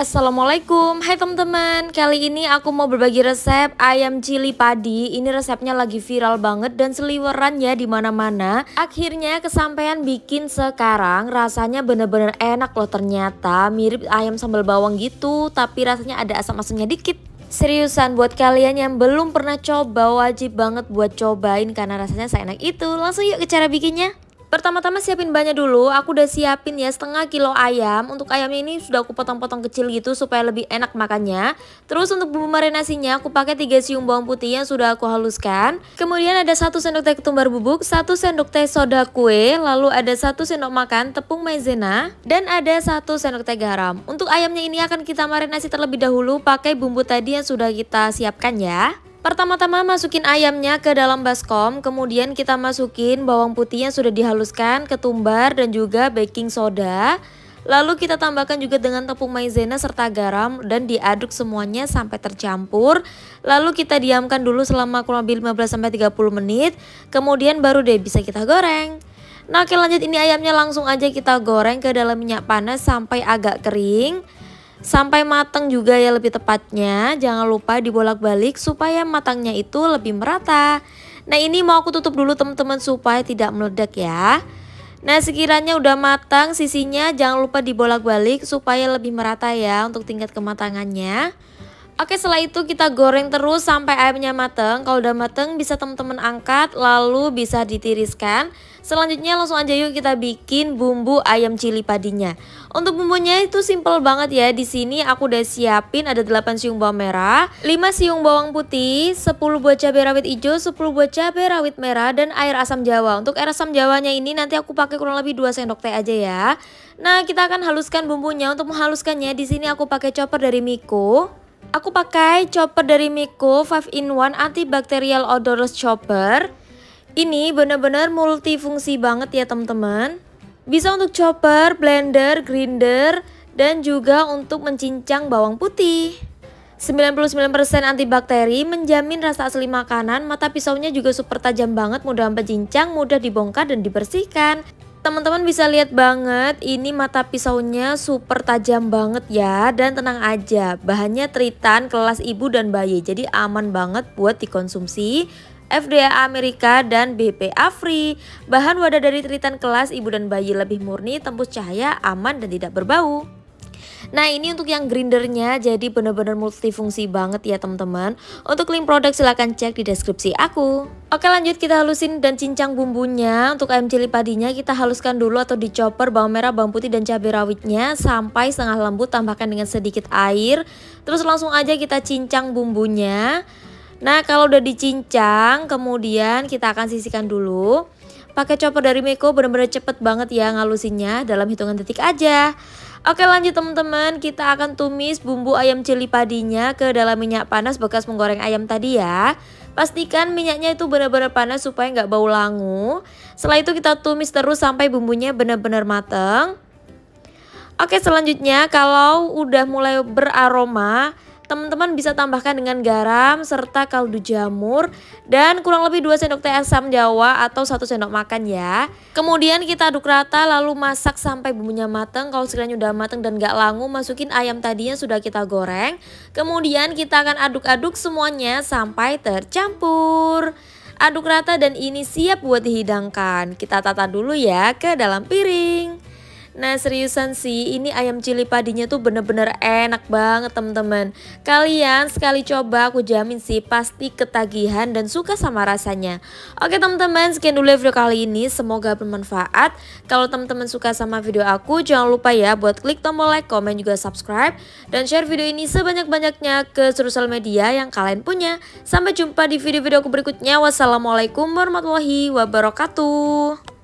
Assalamualaikum, hai teman-teman Kali ini aku mau berbagi resep ayam cili padi Ini resepnya lagi viral banget dan seliweran ya di mana mana Akhirnya kesampaian bikin sekarang Rasanya bener-bener enak loh ternyata Mirip ayam sambal bawang gitu Tapi rasanya ada asam-asamnya dikit Seriusan buat kalian yang belum pernah coba wajib banget buat cobain karena rasanya seenak itu Langsung yuk ke cara bikinnya Pertama-tama siapin banyak dulu, aku udah siapin ya setengah kilo ayam Untuk ayam ini sudah aku potong-potong kecil gitu supaya lebih enak makannya Terus untuk bumbu marinasinya aku pakai 3 siung bawang putih yang sudah aku haluskan Kemudian ada 1 sendok teh ketumbar bubuk, 1 sendok teh soda kue Lalu ada 1 sendok makan tepung maizena Dan ada 1 sendok teh garam Untuk ayamnya ini akan kita marinasi terlebih dahulu pakai bumbu tadi yang sudah kita siapkan ya Pertama-tama masukin ayamnya ke dalam baskom, kemudian kita masukin bawang putih yang sudah dihaluskan, ketumbar dan juga baking soda. Lalu kita tambahkan juga dengan tepung maizena serta garam dan diaduk semuanya sampai tercampur. Lalu kita diamkan dulu selama kurang lebih 15 30 menit. Kemudian baru deh bisa kita goreng. Nah, oke lanjut ini ayamnya langsung aja kita goreng ke dalam minyak panas sampai agak kering. Sampai matang juga ya lebih tepatnya, jangan lupa dibolak-balik supaya matangnya itu lebih merata. Nah ini mau aku tutup dulu teman-teman supaya tidak meledak ya. Nah sekiranya udah matang sisinya jangan lupa dibolak-balik supaya lebih merata ya untuk tingkat kematangannya. Oke setelah itu kita goreng terus sampai ayamnya mateng Kalau udah mateng bisa teman-teman angkat lalu bisa ditiriskan Selanjutnya langsung aja yuk kita bikin bumbu ayam cili padinya Untuk bumbunya itu simple banget ya Di sini aku udah siapin ada 8 siung bawang merah 5 siung bawang putih 10 buah cabai rawit hijau 10 buah cabai rawit merah dan air asam jawa Untuk air asam jawanya ini nanti aku pakai kurang lebih 2 sendok teh aja ya Nah kita akan haluskan bumbunya Untuk menghaluskannya di sini aku pakai chopper dari Miko Aku pakai chopper dari Miko 5 in 1 antibakterial odorless chopper. Ini benar-benar multifungsi banget ya teman-teman. Bisa untuk chopper, blender, grinder, dan juga untuk mencincang bawang putih. 99% antibakteri menjamin rasa asli makanan, mata pisaunya juga super tajam banget, mudah mencincang, mudah dibongkar dan dibersihkan. Teman-teman bisa lihat banget ini mata pisaunya super tajam banget ya dan tenang aja bahannya tritan kelas ibu dan bayi jadi aman banget buat dikonsumsi FDA Amerika dan BP Afri Bahan wadah dari tritan kelas ibu dan bayi lebih murni, tembus cahaya, aman dan tidak berbau. Nah ini untuk yang grindernya jadi bener-bener multifungsi banget ya teman-teman. Untuk link produk silahkan cek di deskripsi aku. Oke lanjut kita halusin dan cincang bumbunya Untuk ayam cili padinya kita haluskan dulu atau dicoper bawang merah, bawang putih dan cabai rawitnya Sampai setengah lembut tambahkan dengan sedikit air Terus langsung aja kita cincang bumbunya Nah kalau udah dicincang kemudian kita akan sisihkan dulu Pakai chopper dari Meko bener-bener cepet banget ya ngalusinnya dalam hitungan detik aja Oke lanjut teman-teman, kita akan tumis bumbu ayam cili padinya ke dalam minyak panas bekas menggoreng ayam tadi ya. Pastikan minyaknya itu benar-benar panas supaya nggak bau langu. Setelah itu kita tumis terus sampai bumbunya benar-benar matang. Oke selanjutnya kalau udah mulai beraroma, Teman-teman bisa tambahkan dengan garam serta kaldu jamur dan kurang lebih 2 sendok teh asam jawa atau 1 sendok makan ya. Kemudian kita aduk rata lalu masak sampai bumbunya matang. Kalau sekiranya udah mateng dan gak langu masukin ayam tadi yang sudah kita goreng. Kemudian kita akan aduk-aduk semuanya sampai tercampur. Aduk rata dan ini siap buat dihidangkan. Kita tata dulu ya ke dalam piring. Nah seriusan sih ini ayam cili padinya tuh bener-bener enak banget teman-teman. Kalian sekali coba aku jamin sih pasti ketagihan dan suka sama rasanya. Oke teman-teman sekian dulu ya video kali ini semoga bermanfaat. Kalau teman-teman suka sama video aku jangan lupa ya buat klik tombol like, komen juga subscribe dan share video ini sebanyak-banyaknya ke sosial media yang kalian punya. Sampai jumpa di video-video aku berikutnya. Wassalamualaikum warahmatullahi wabarakatuh.